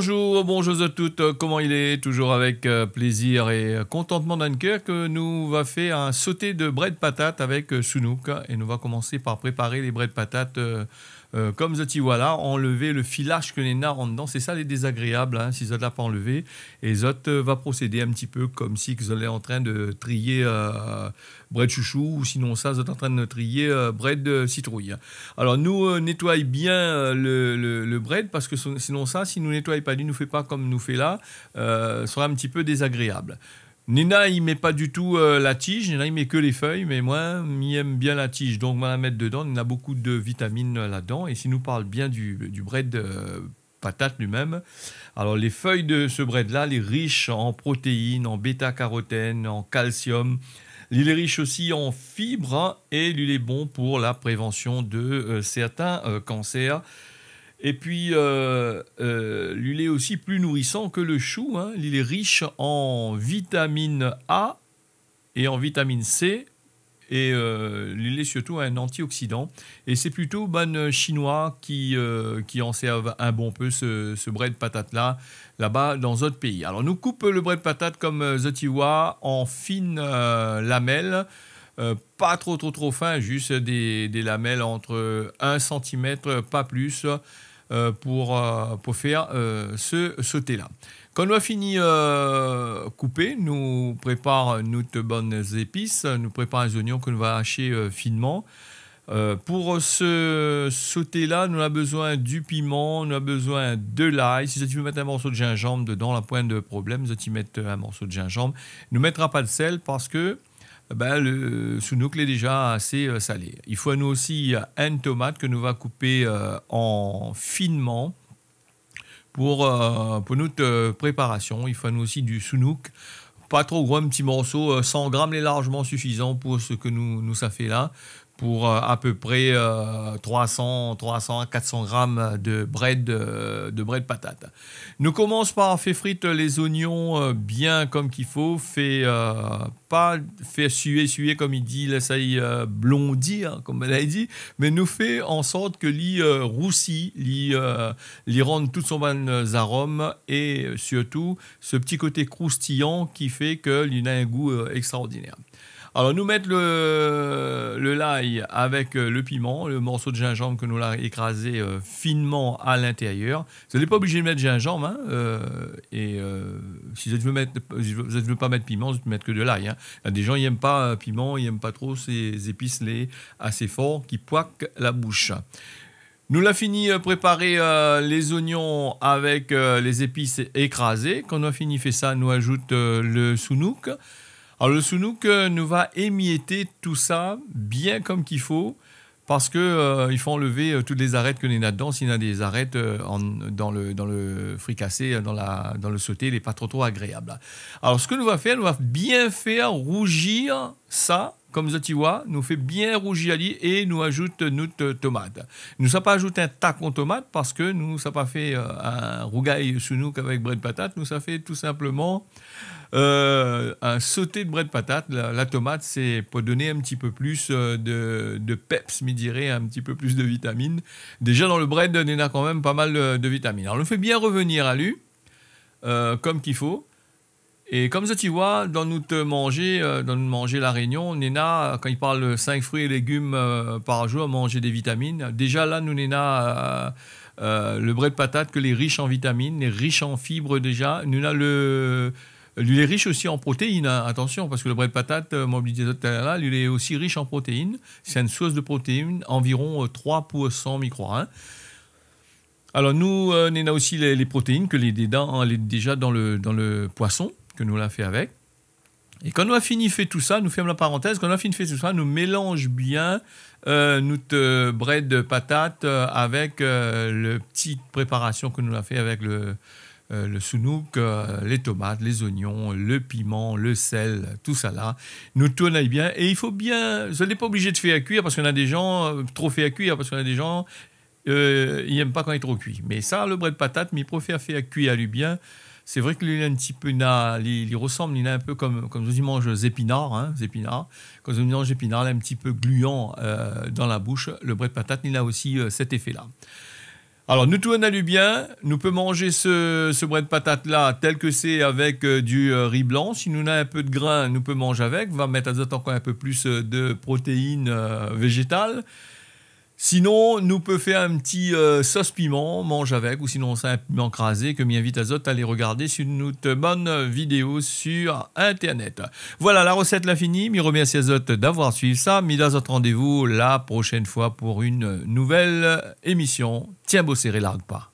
bonjour bonjour à toutes, comment il est Toujours avec euh, plaisir et euh, contentement d'Anker que nous va faire un sauté de bread patate avec euh, Sunouk et nous va commencer par préparer les bread patates comme Zoti voilà, enlever le filage que les nards rentrent dedans. C'est ça les désagréables, hein, si Zot l'a pas enlevé. Et Zot va procéder un petit peu comme si Zot est en train de trier euh, bread chouchou, ou sinon ça, Zot est en train de trier bread citrouille. Alors nous, nettoyons bien le, le, bread, parce que sinon ça, si nous nettoyons pas, il nous pas comme nous fait là, euh, serait un petit peu désagréable. Nina, il met pas du tout euh, la tige. Nina, il met que les feuilles, mais moi, il aime bien la tige. Donc, on va la mettre dedans. Il y a beaucoup de vitamines là-dedans. Et s'il nous parle bien du, du bread euh, patate lui-même, alors les feuilles de ce bread-là, est riches en protéines, en bêta-carotène, en calcium, Il est riche aussi en fibres hein, et il est bon pour la prévention de euh, certains cancers. Et puis, euh, euh, l'huile est aussi plus nourrissant que le chou. Hein. Il est riche en vitamine A et en vitamine C. Et euh, l'huile est surtout un antioxydant. Et c'est plutôt ban chinois qui, euh, qui en servent un bon peu ce, ce de patate-là, là-bas dans d'autres pays. Alors, nous coupons le de patate comme Zotiwa en fines lamelles. pas trop trop trop fin, juste des, des lamelles entre 1 cm, pas plus. Euh, euh, pour, faire euh, ce sauté-là. Quand on a fini couper, nous prépare nos bonnes épices, nous prépare les oignons que nous va hacher finement. pour ce sauté-là, nous avons besoin du piment, nous avons besoin de l'ail. Si tu veux mettre un morceau de gingembre dedans, la pointe de problème, si tu mets un morceau de gingembre, nous ne mettra pas de sel parce que ben, le sounouk est déjà assez euh, salé. Il faut à nous aussi une tomate que nous va couper euh, en finement pour, euh, pour notre préparation. Il faut à nous aussi du sounouk pas trop gros, un petit morceau. 100 grammes est largement suffisant pour ce que nous, nous ça fait là pour euh, à peu près 300, 300, 400 grammes de bread euh, de bread patate. Nous commence par faire frites les oignons euh, bien comme qu'il faut, fais pas faire suer suer comme il dit, laisser blondir hein, comme elle a dit, mais nous fait en sorte que l'y roussille, roussit, rende toutes son bon arôme et surtout ce petit côté croustillant qui fait que a un goût extraordinaire. Alors, nous mettons le, le l'ail avec euh, le piment, le morceau de gingembre que nous l'avons écrasé euh, finement à l'intérieur. Vous n'êtes pas obligé de mettre gingembre. Hein, euh, et si vous ne voulez pas mettre piment, vous ne mettre que de l'ail. Hein. des gens n'aiment pas piment, ils n'aiment pas trop ces épices assez forts qui poiquent la bouche. Nous l'a fini préparer les oignons avec les épices écrasées. Quand on a fini fait ça, nous ajoute le sounouk. Alors le Sunouk euh, nous va émietter tout ça bien comme qu'il faut parce qu'il euh, faut enlever euh, toutes les arêtes que y a dedans. S'il y a des arêtes dans, le, dans le fricassé, dans, la, dans le sauté, il n'est pas trop, trop agréable. Alors, ce que nous va faire, nous va bien faire rougir ça comme vous nous fait bien rougir et nous ajoute notre euh, tomate. Nous ça pas ajouté un tacon tomate parce que nous ça pas fait euh, un rougail sous nous qu'avec bread de patate, nous ça fait tout simplement euh, un sauté de bread de patate. La, tomate c'est pour donner un petit peu plus de, peps, me un petit peu plus de vitamines. Déjà dans le bread, on a quand même pas mal de, vitamines. Alors on le fait bien revenir à lui comme qu'il faut. Et comme ça, tu vois, dans nous te manger, euh, dans nous manger la Réunion, Nena, quand il parle 5 fruits et légumes euh, par jour, manger des vitamines. Déjà là, nous, Nena, euh, le bret de patate, que les riches en vitamines, les riche en fibres déjà. Nous, le. L'huile est riche aussi en protéines, hein, attention, parce que le bret de patate, euh, là, est aussi riche en protéines. C'est une source de protéines, environ 3 pour 100 micro hein. Alors nous, euh, aussi les, protéines que les, dents, elle hein, est déjà dans le, dans le poisson que nous l'a fait avec. Et quand on a fini fait tout ça, nous ferme la parenthèse, quand on a fini fait tout ça, nous mélange bien euh, notre euh, bread de patate euh, avec la le petite préparation que nous l'a fait avec le, le sounouk, les tomates, les oignons, le piment, le sel, tout ça là. Nous tournons bien et il faut bien, je n'est pas obligé de faire à cuire parce qu'on a des gens, trop fait à cuire parce qu'on a des gens, ils n'aiment pas quand il est trop cuit. Mais ça, le bread de patate, mais il préfère faire à cuire à lui bien c'est vrai que lui, un petit peu, il, ressemble, il est un peu comme, comme on mange Zépinard, hein, Quand on mange Zépinard, il est un petit peu gluant euh, dans la bouche. Le bret de patate, il a aussi euh, cet effet-là. Alors, nous tout du bien, nous peut manger ce, ce de patate là tel que c'est avec euh, du riz blanc. Si nous avons un peu de grain, nous peut manger avec. On va mettre à encore un peu plus de protéines végétales. Sinon, nous peut faire un petit euh, sauce piment, mange avec, ou sinon c'est un piment crasé que m'invite Azote à aller regarder sur autre bonne vidéo sur Internet. Voilà, la recette l'a fini. Mi remercie Azote d'avoir suivi ça. Mi Azote rendez-vous la prochaine fois pour une nouvelle émission. Tiens, beau serré, largue pas.